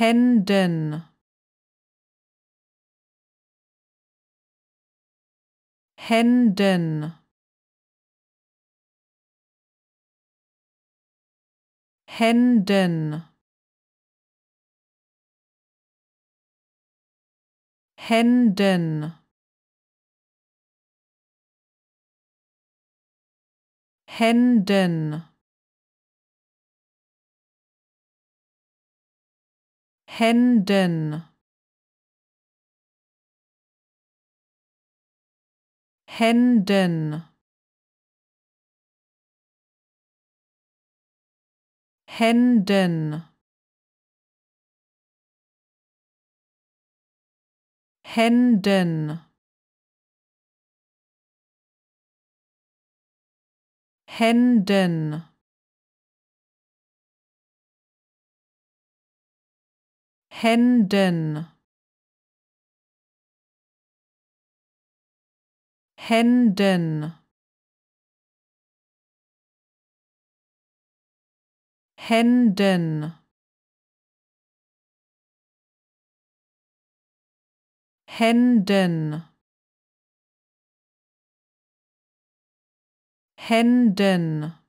Händen Händen Händen Händen Händen Händen Händen Händen Händen Händen Händen Händen Händen Händen Händen